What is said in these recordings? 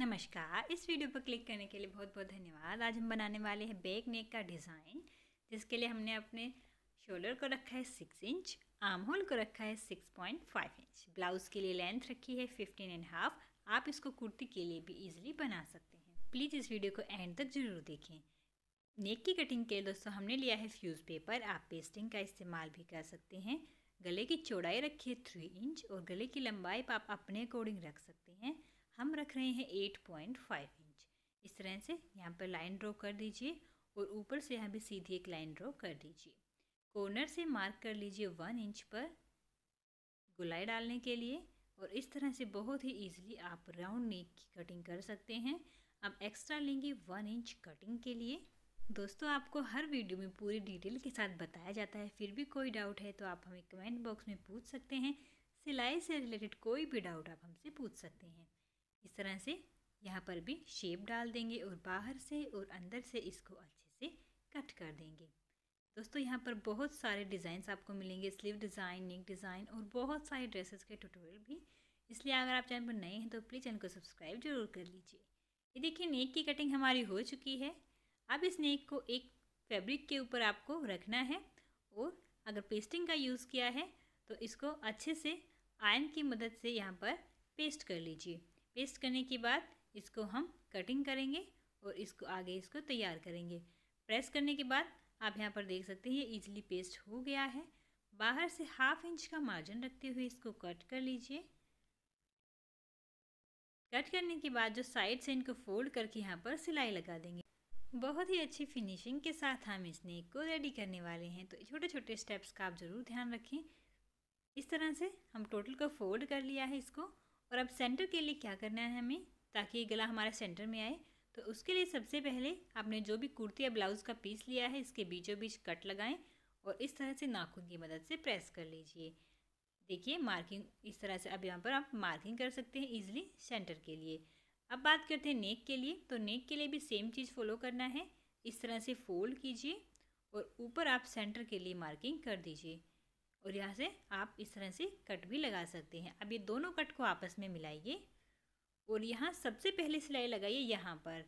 नमस्कार इस वीडियो पर क्लिक करने के लिए बहुत बहुत धन्यवाद आज हम बनाने वाले हैं बैक नेक का डिज़ाइन जिसके लिए हमने अपने शोल्डर को रखा है सिक्स इंच आर्म होल को रखा है six point five inch blouse के लिए लेंथ रखी है फिफ्टीन एंड हाफ आप इसको कुर्ती के लिए भी ईजिली बना सकते हैं प्लीज़ इस वीडियो को एंड तक ज़रूर देखें नेक की कटिंग के लिए दोस्तों हमने लिया है फ्यूज़ पेपर आप पेस्टिंग का इस्तेमाल भी कर सकते हैं गले की चौड़ाई रखी है थ्री इंच और गले की लंबाई आप अपने अकॉर्डिंग रख सकते हैं हम रख रहे हैं एट पॉइंट फाइव इंच इस तरह से यहाँ पर लाइन ड्रॉ कर दीजिए और ऊपर से यहाँ भी सीधी एक लाइन ड्रॉ कर दीजिए कॉर्नर से मार्क कर लीजिए वन इंच पर गुलाई डालने के लिए और इस तरह से बहुत ही ईजिली आप राउंड नेक की कटिंग कर सकते हैं अब एक्स्ट्रा लेंगे वन इंच कटिंग के लिए दोस्तों आपको हर वीडियो में पूरी डिटेल के साथ बताया जाता है फिर भी कोई डाउट है तो आप हमें कमेंट बॉक्स में पूछ सकते हैं सिलाई से रिलेटेड कोई भी डाउट आप हमसे पूछ सकते हैं इस तरह से यहाँ पर भी शेप डाल देंगे और बाहर से और अंदर से इसको अच्छे से कट कर देंगे दोस्तों यहाँ पर बहुत सारे डिज़ाइंस आपको मिलेंगे स्लीव डिज़ाइन नेक डिज़ाइन और बहुत सारे ड्रेसेस के ट्यूटोरियल भी इसलिए अगर आप चैनल पर नए हैं तो प्लीज़ चैनल को सब्सक्राइब जरूर कर लीजिए ये देखिए नेक की कटिंग हमारी हो चुकी है अब इस नेक को एक फैब्रिक के ऊपर आपको रखना है और अगर पेस्टिंग का यूज़ किया है तो इसको अच्छे से आयन की मदद से यहाँ पर पेस्ट कर लीजिए पेस्ट करने के बाद इसको हम कटिंग करेंगे और इसको आगे इसको तैयार करेंगे प्रेस करने के बाद आप यहाँ पर देख सकते हैं ये ईजिली पेस्ट हो गया है बाहर से हाफ इंच का मार्जिन रखते हुए इसको कट कर लीजिए कट करने के बाद जो साइड से इनको फोल्ड करके यहाँ पर सिलाई लगा देंगे बहुत ही अच्छी फिनिशिंग के साथ हम इस नेक को रेडी करने वाले हैं तो छोटे छोटे स्टेप्स का आप ज़रूर ध्यान रखें इस तरह से हम टोटल को फोल्ड कर लिया है इसको और अब सेंटर के लिए क्या करना है हमें ताकि ये गला हमारा सेंटर में आए तो उसके लिए सबसे पहले आपने जो भी कुर्ती या ब्लाउज़ का पीस लिया है इसके बीचों बीच कट लगाएं और इस तरह से नाखून की मदद से प्रेस कर लीजिए देखिए मार्किंग इस तरह से अब यहाँ पर आप मार्किंग कर सकते हैं ईजिली सेंटर के लिए अब बात करते हैं नेक के लिए तो नेक के लिए भी सेम चीज़ फॉलो करना है इस तरह से फोल्ड कीजिए और ऊपर आप सेंटर के लिए मार्किंग कर दीजिए और यहाँ से आप इस तरह से कट भी लगा सकते हैं अब ये दोनों कट को आपस में मिलाइए और यहाँ सबसे पहले सिलाई लगाइए यहाँ पर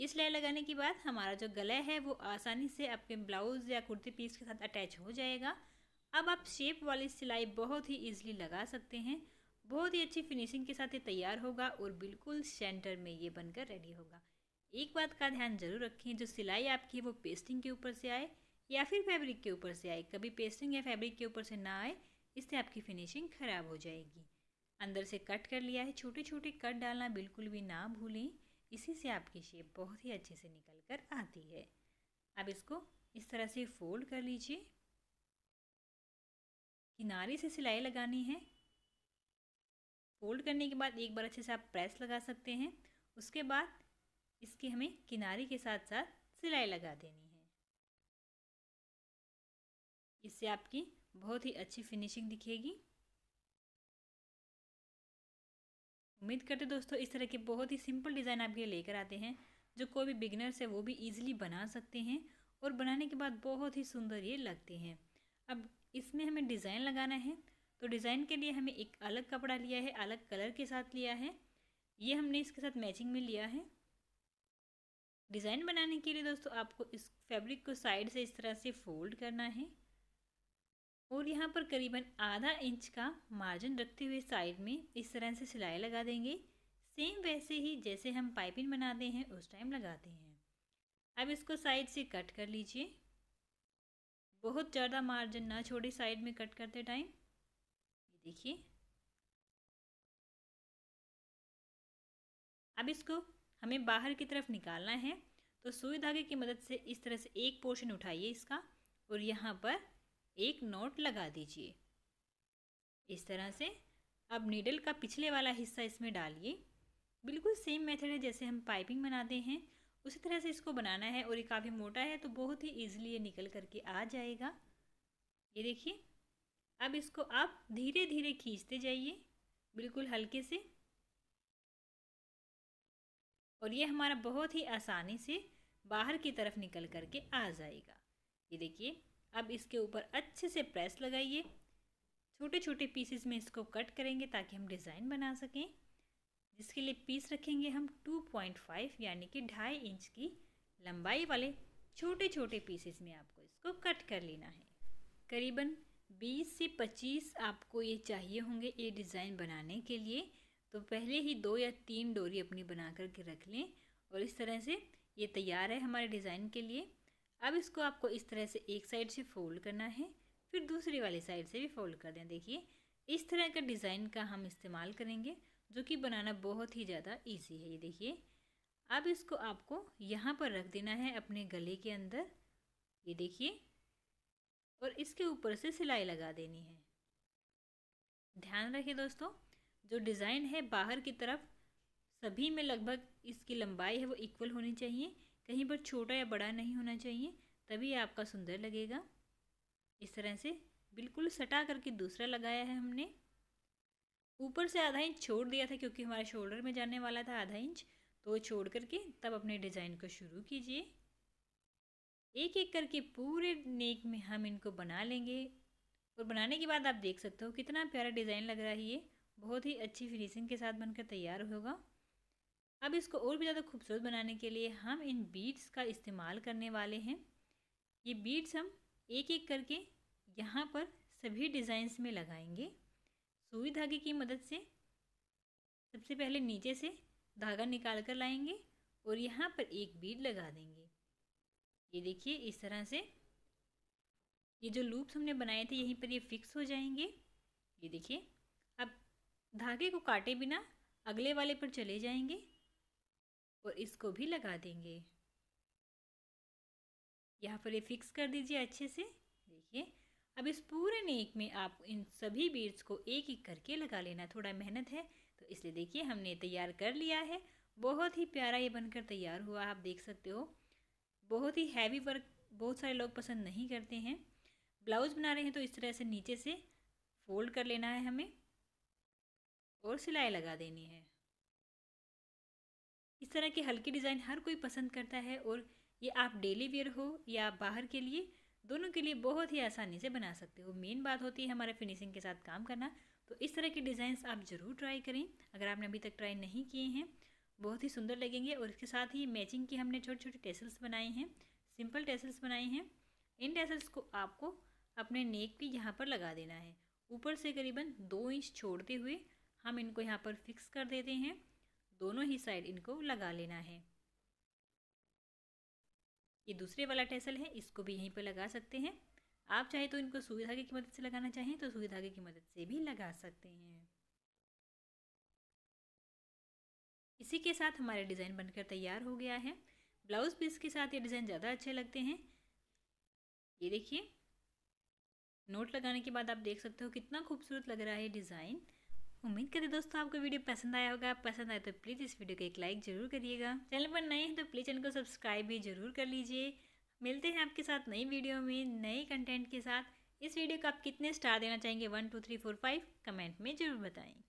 ये सिलाई लगाने के बाद हमारा जो गला है वो आसानी से आपके ब्लाउज़ या कुर्ती पीस के साथ अटैच हो जाएगा अब आप शेप वाली सिलाई बहुत ही ईजिली लगा सकते हैं बहुत ही अच्छी फिनिशिंग के साथ ये तैयार होगा और बिल्कुल सेंटर में ये बनकर रेडी होगा एक बात का ध्यान जरूर रखें जो सिलाई आपकी है वो पेस्टिंग के ऊपर से आए या फिर फैब्रिक के ऊपर से आए कभी पेस्टिंग या फैब्रिक के ऊपर से ना आए इससे आपकी फिनिशिंग ख़राब हो जाएगी अंदर से कट कर लिया है छोटे छोटे कट डालना बिल्कुल भी ना भूलें इसी से आपकी शेप बहुत ही अच्छे से निकल कर आती है अब इसको इस तरह से फोल्ड कर लीजिए किनारे से सिलाई लगानी है फोल्ड करने के बाद एक बार अच्छे से आप प्रेस लगा सकते हैं उसके बाद इसके हमें किनारे के साथ साथ सिलाई लगा देनी है इससे आपकी बहुत ही अच्छी फिनिशिंग दिखेगी उम्मीद करते दोस्तों इस तरह के बहुत ही सिंपल डिज़ाइन आपके लिए लेकर आते हैं जो कोई भी बिगनर्स है वो भी इजीली बना सकते हैं और बनाने के बाद बहुत ही सुंदर ये लगते हैं अब इसमें हमें डिज़ाइन लगाना है तो डिज़ाइन के लिए हमें एक अलग कपड़ा लिया है अलग कलर के साथ लिया है ये हमने इसके साथ मैचिंग में लिया है डिज़ाइन बनाने के लिए दोस्तों आपको इस फैब्रिक को साइड से इस तरह से फोल्ड करना है और यहाँ पर करीबन आधा इंच का मार्जिन रखते हुए साइड में इस तरह से सिलाई लगा देंगे सेम वैसे ही जैसे हम पाइपिंग बनाते हैं उस टाइम लगाते हैं अब इसको साइड से कट कर लीजिए बहुत ज़्यादा मार्जिन ना छोड़े साइड में कट करते टाइम ये देखिए अब इसको हमें बाहर की तरफ निकालना है तो सुई धागे की मदद से इस तरह से एक पोर्शन उठाइए इसका और यहाँ पर एक नोट लगा दीजिए इस तरह से अब नीडल का पिछले वाला हिस्सा इसमें डालिए बिल्कुल सेम मेथड है जैसे हम पाइपिंग बनाते हैं उसी तरह से इसको बनाना है और ये काफ़ी मोटा है तो बहुत ही ईजिली ये निकल करके आ जाएगा ये देखिए अब इसको आप धीरे धीरे खींचते जाइए बिल्कुल हल्के से और ये हमारा बहुत ही आसानी से बाहर की तरफ निकल करके आ जाएगा ये देखिए अब इसके ऊपर अच्छे से प्रेस लगाइए छोटे छोटे पीसेस में इसको कट करेंगे ताकि हम डिज़ाइन बना सकें जिसके लिए पीस रखेंगे हम 2.5 यानी कि ढाई इंच की लंबाई वाले छोटे छोटे पीसेस में आपको इसको कट कर लेना है करीबन 20 से 25 आपको ये चाहिए होंगे ये डिज़ाइन बनाने के लिए तो पहले ही दो या तीन डोरी अपनी बना करके रख लें और इस तरह से ये तैयार है हमारे डिज़ाइन के लिए अब इसको आपको इस तरह से एक साइड से फोल्ड करना है फिर दूसरी वाली साइड से भी फोल्ड कर दें देखिए इस तरह का डिज़ाइन का हम इस्तेमाल करेंगे जो कि बनाना बहुत ही ज़्यादा ईजी है ये देखिए अब इसको आपको यहाँ पर रख देना है अपने गले के अंदर ये देखिए और इसके ऊपर से सिलाई लगा देनी है ध्यान रखिए दोस्तों जो डिज़ाइन है बाहर की तरफ सभी में लगभग इसकी लंबाई है वो इक्वल होनी चाहिए कहीं पर छोटा या बड़ा नहीं होना चाहिए तभी आपका सुंदर लगेगा इस तरह से बिल्कुल सटा करके दूसरा लगाया है हमने ऊपर से आधा इंच छोड़ दिया था क्योंकि हमारे शोल्डर में जाने वाला था आधा इंच तो छोड़ करके तब अपने डिज़ाइन को शुरू कीजिए एक एक करके पूरे नेक में हम इनको बना लेंगे और बनाने के बाद आप देख सकते हो कितना प्यारा डिज़ाइन लग रहा है ये बहुत ही अच्छी फिनिशिंग के साथ बनकर तैयार होगा अब इसको और भी ज़्यादा खूबसूरत बनाने के लिए हम इन बीड्स का इस्तेमाल करने वाले हैं ये बीड्स हम एक एक करके यहाँ पर सभी डिज़ाइंस में लगाएंगे सुई धागे की मदद से सबसे पहले नीचे से धागा निकाल कर लाएंगे और यहाँ पर एक बीड लगा देंगे ये देखिए इस तरह से ये जो लूप्स हमने बनाए थे यहीं पर ये फिक्स हो जाएंगे ये देखिए अब धागे को काटे बिना अगले वाले पर चले जाएंगे और इसको भी लगा देंगे यहाँ पर ये फिक्स कर दीजिए अच्छे से देखिए अब इस पूरे नेक में आप इन सभी बीड्स को एक एक करके लगा लेना थोड़ा मेहनत है तो इसलिए देखिए हमने तैयार कर लिया है बहुत ही प्यारा ये बनकर तैयार हुआ आप देख सकते हो बहुत ही हैवी वर्क बहुत सारे लोग पसंद नहीं करते हैं ब्लाउज़ बना रहे हैं तो इस तरह से नीचे से फोल्ड कर लेना है हमें और सिलाई लगा देनी है इस तरह की हल्की डिज़ाइन हर कोई पसंद करता है और ये आप डेली वेयर हो या बाहर के लिए दोनों के लिए बहुत ही आसानी से बना सकते हो मेन बात होती है हमारे फिनिशिंग के साथ काम करना तो इस तरह के डिज़ाइंस आप ज़रूर ट्राई करें अगर आपने अभी तक ट्राई नहीं किए हैं बहुत ही सुंदर लगेंगे और इसके साथ ही मैचिंग की हमने छोटे छोटे टेसल्स बनाए हैं सिंपल टेसल्स बनाए हैं इन टेसल्स को आपको अपने नेक भी यहाँ पर लगा देना है ऊपर से करीबन दो इंच छोड़ते हुए हम इनको यहाँ पर फिक्स कर देते हैं दोनों ही साइड इनको लगा लेना है ये दूसरे वाला टेसल है इसको भी यहीं पर लगा सकते हैं आप चाहे तो इनको सुई धागे की मदद से लगाना चाहें तो सुई धागे की मदद से भी लगा सकते हैं इसी के साथ हमारे डिज़ाइन बनकर तैयार हो गया है ब्लाउज पीस के साथ ये डिज़ाइन ज़्यादा अच्छे लगते हैं ये देखिए नोट लगाने के बाद आप देख सकते हो कितना खूबसूरत लग रहा है डिज़ाइन उम्मीद करें दोस्तों आपको वीडियो पसंद आया होगा पसंद आए तो प्लीज़ इस वीडियो को एक लाइक जरूर करिएगा चैनल पर नए हैं तो प्लीज़ चैनल को सब्सक्राइब भी जरूर कर लीजिए मिलते हैं आपके साथ नई वीडियो में नए कंटेंट के साथ इस वीडियो को आप कितने स्टार देना चाहेंगे one two three four five comment में ज़रूर बताएं